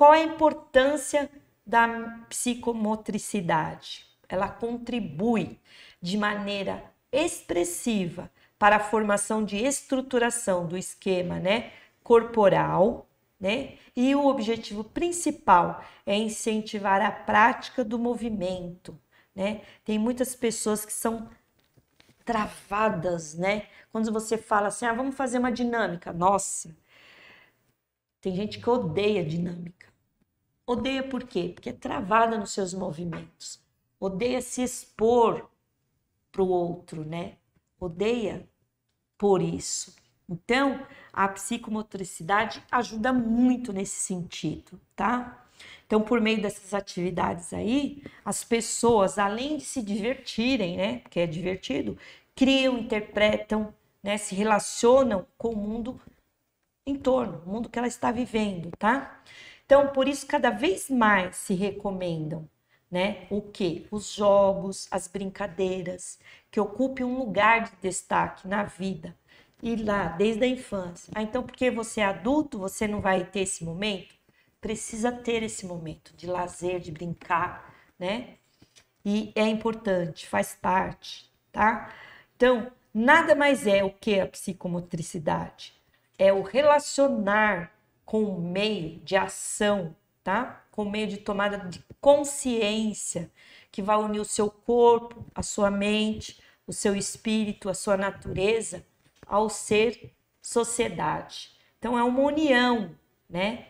qual é a importância da psicomotricidade? Ela contribui de maneira expressiva para a formação de estruturação do esquema, né, corporal, né? E o objetivo principal é incentivar a prática do movimento, né? Tem muitas pessoas que são travadas, né? Quando você fala assim, ah, vamos fazer uma dinâmica, nossa, tem gente que odeia dinâmica. Odeia por quê? Porque é travada nos seus movimentos. Odeia se expor para o outro, né? Odeia por isso. Então, a psicomotricidade ajuda muito nesse sentido, tá? Então, por meio dessas atividades aí, as pessoas, além de se divertirem, né? Porque é divertido, criam, interpretam, né? Se relacionam com o mundo em torno, o mundo que ela está vivendo, tá? Então, por isso, cada vez mais se recomendam né? O que? Os jogos, as brincadeiras, que ocupe um lugar de destaque na vida. E lá, desde a infância. Ah, então, porque você é adulto, você não vai ter esse momento? Precisa ter esse momento de lazer, de brincar, né? E é importante, faz parte, tá? Então, nada mais é o que a psicomotricidade. É o relacionar com o meio de ação, tá? Com o meio de tomada de consciência que vai unir o seu corpo, a sua mente, o seu espírito, a sua natureza ao ser sociedade. Então é uma união, né?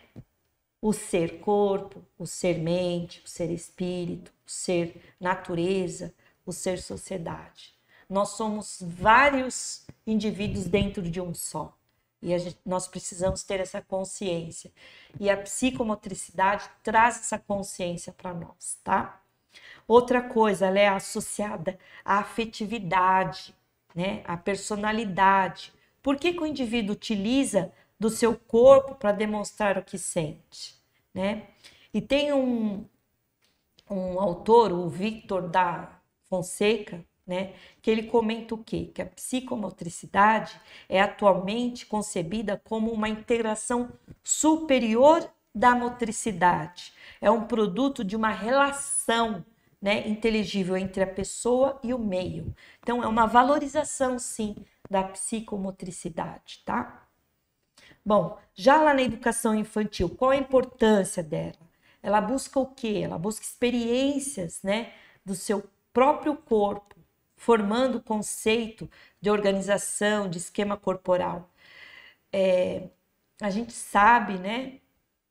O ser corpo, o ser mente, o ser espírito, o ser natureza, o ser sociedade. Nós somos vários indivíduos dentro de um só. E gente, nós precisamos ter essa consciência. E a psicomotricidade traz essa consciência para nós, tá? Outra coisa, ela é associada à afetividade, né? à personalidade. Por que, que o indivíduo utiliza do seu corpo para demonstrar o que sente? Né? E tem um, um autor, o Victor da Fonseca, né? Que ele comenta o quê? Que a psicomotricidade é atualmente concebida como uma integração superior da motricidade. É um produto de uma relação né, inteligível entre a pessoa e o meio. Então, é uma valorização, sim, da psicomotricidade, tá? Bom, já lá na educação infantil, qual a importância dela? Ela busca o quê? Ela busca experiências, né, do seu próprio corpo, formando o conceito de organização, de esquema corporal. É, a gente sabe, né,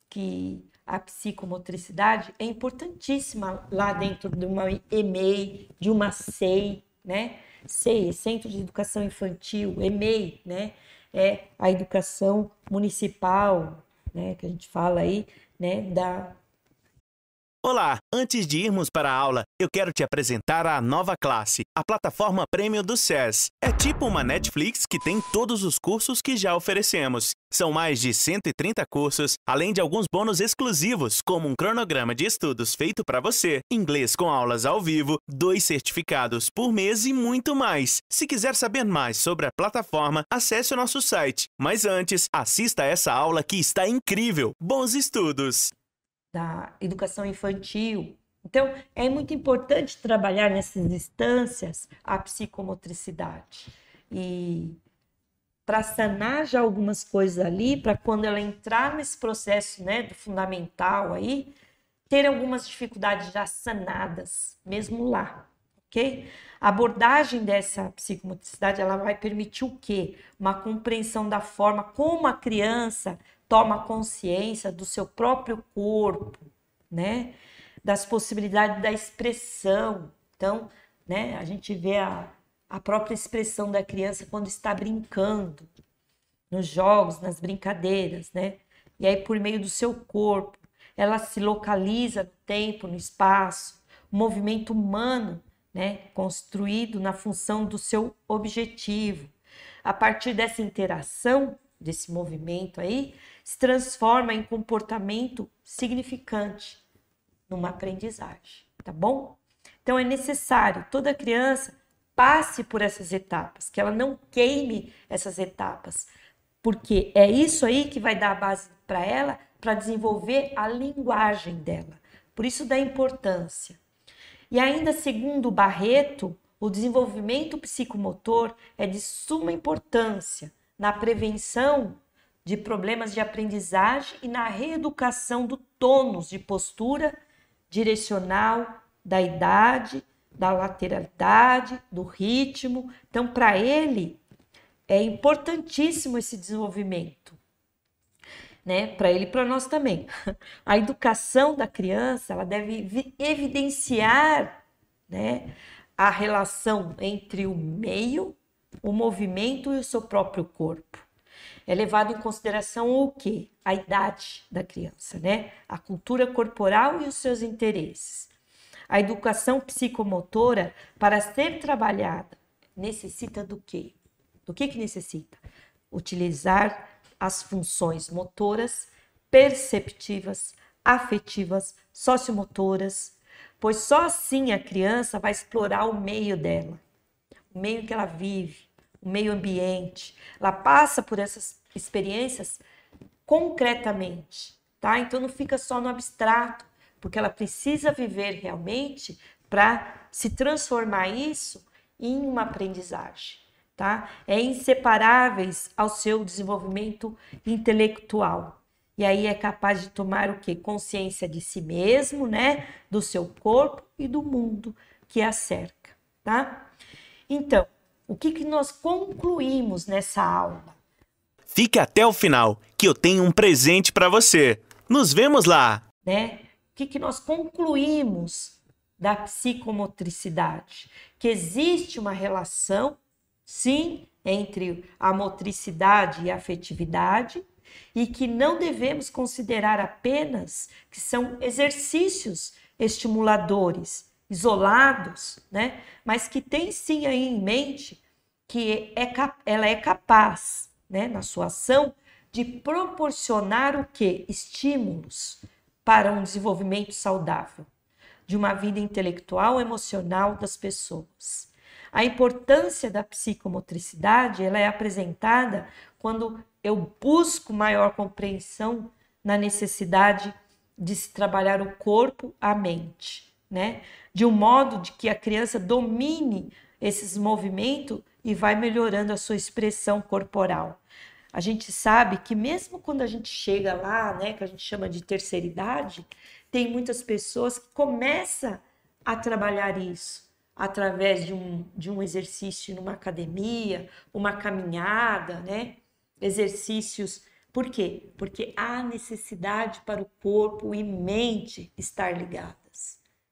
que a psicomotricidade é importantíssima lá dentro de uma EMEI, de uma CEI, né? CEI, Centro de Educação Infantil, EMEI, né? É a educação municipal, né? Que a gente fala aí, né? Da Olá! Antes de irmos para a aula, eu quero te apresentar a nova classe, a plataforma Premium do SES. É tipo uma Netflix que tem todos os cursos que já oferecemos. São mais de 130 cursos, além de alguns bônus exclusivos, como um cronograma de estudos feito para você, inglês com aulas ao vivo, dois certificados por mês e muito mais. Se quiser saber mais sobre a plataforma, acesse o nosso site. Mas antes, assista essa aula que está incrível. Bons estudos! da educação infantil. Então, é muito importante trabalhar nessas instâncias a psicomotricidade. E para sanar já algumas coisas ali, para quando ela entrar nesse processo né, do fundamental aí, ter algumas dificuldades já sanadas, mesmo lá, ok? A abordagem dessa psicomotricidade, ela vai permitir o quê? Uma compreensão da forma como a criança toma consciência do seu próprio corpo, né? Das possibilidades da expressão. Então, né? A gente vê a, a própria expressão da criança quando está brincando, nos jogos, nas brincadeiras, né? E aí, por meio do seu corpo, ela se localiza no tempo, no espaço, o movimento humano, né? Construído na função do seu objetivo. A partir dessa interação, desse movimento aí, se transforma em comportamento significante numa aprendizagem, tá bom? Então é necessário toda criança passe por essas etapas, que ela não queime essas etapas, porque é isso aí que vai dar a base para ela para desenvolver a linguagem dela. Por isso da importância. E ainda segundo Barreto, o desenvolvimento psicomotor é de suma importância na prevenção de problemas de aprendizagem e na reeducação do tônus de postura direcional da idade, da lateralidade, do ritmo. Então, para ele é importantíssimo esse desenvolvimento, né? Para ele e para nós também. A educação da criança, ela deve evidenciar, né, a relação entre o meio, o movimento e o seu próprio corpo. É levado em consideração o quê? A idade da criança, né? A cultura corporal e os seus interesses. A educação psicomotora, para ser trabalhada, necessita do quê? Do que, que necessita? Utilizar as funções motoras, perceptivas, afetivas, sociomotoras, pois só assim a criança vai explorar o meio dela, o meio que ela vive, o meio ambiente. Ela passa por essas experiências concretamente, tá? Então não fica só no abstrato, porque ela precisa viver realmente para se transformar isso em uma aprendizagem, tá? É inseparáveis ao seu desenvolvimento intelectual. E aí é capaz de tomar o que? Consciência de si mesmo, né? Do seu corpo e do mundo que a cerca, tá? Então, o que, que nós concluímos nessa aula? Fique até o final, que eu tenho um presente para você. Nos vemos lá! Né? O que, que nós concluímos da psicomotricidade? Que existe uma relação, sim, entre a motricidade e a afetividade, e que não devemos considerar apenas que são exercícios estimuladores, isolados, né? Mas que tem sim aí em mente que é, ela é capaz, né, na sua ação, de proporcionar o que? Estímulos para um desenvolvimento saudável de uma vida intelectual emocional das pessoas. A importância da psicomotricidade ela é apresentada quando eu busco maior compreensão na necessidade de se trabalhar o corpo, a mente né? De um modo de que a criança domine esses movimentos e vai melhorando a sua expressão corporal. A gente sabe que mesmo quando a gente chega lá, né, que a gente chama de terceira idade, tem muitas pessoas que começam a trabalhar isso através de um, de um exercício numa academia, uma caminhada, né? Exercícios. Por quê? Porque há necessidade para o corpo e mente estar ligado.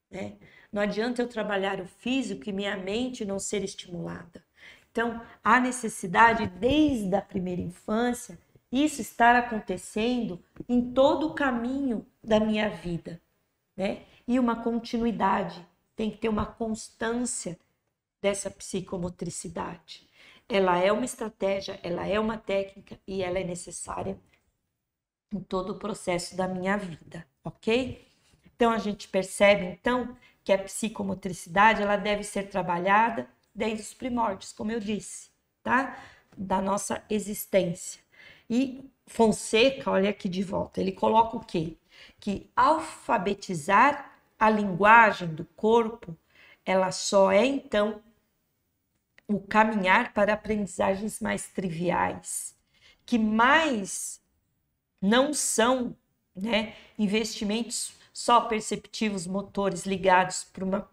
Né? Não adianta eu trabalhar o físico e minha mente não ser estimulada. Então, há necessidade, desde a primeira infância, isso estar acontecendo em todo o caminho da minha vida. Né? E uma continuidade, tem que ter uma constância dessa psicomotricidade. Ela é uma estratégia, ela é uma técnica e ela é necessária em todo o processo da minha vida, ok? Então a gente percebe então que a psicomotricidade ela deve ser trabalhada desde os primórdios, como eu disse, tá? Da nossa existência. E Fonseca, olha aqui de volta, ele coloca o quê? Que alfabetizar a linguagem do corpo, ela só é então o caminhar para aprendizagens mais triviais, que mais não são né, investimentos só perceptivos motores ligados para uma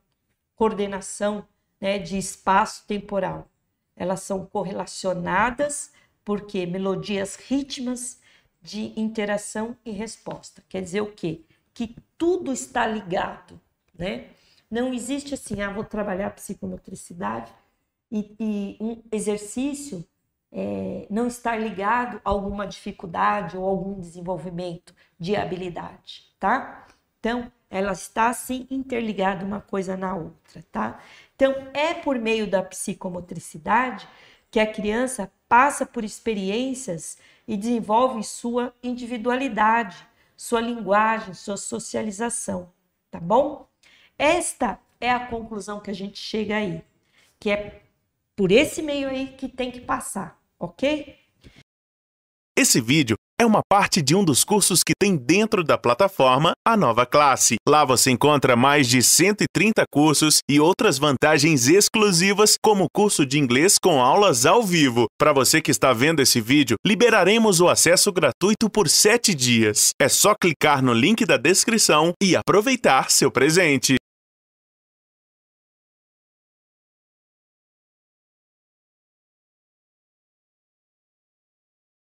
coordenação né, de espaço temporal. Elas são correlacionadas porque melodias, ritmas de interação e resposta. Quer dizer o quê? Que tudo está ligado, né? Não existe assim, ah, vou trabalhar psicomotricidade e, e um exercício é, não estar ligado a alguma dificuldade ou algum desenvolvimento de habilidade, tá? Então, ela está assim interligada uma coisa na outra, tá? Então, é por meio da psicomotricidade que a criança passa por experiências e desenvolve sua individualidade, sua linguagem, sua socialização, tá bom? Esta é a conclusão que a gente chega aí, que é por esse meio aí que tem que passar, ok? Esse vídeo é uma parte de um dos cursos que tem dentro da plataforma a nova classe. Lá você encontra mais de 130 cursos e outras vantagens exclusivas, como o curso de inglês com aulas ao vivo. Para você que está vendo esse vídeo, liberaremos o acesso gratuito por 7 dias. É só clicar no link da descrição e aproveitar seu presente.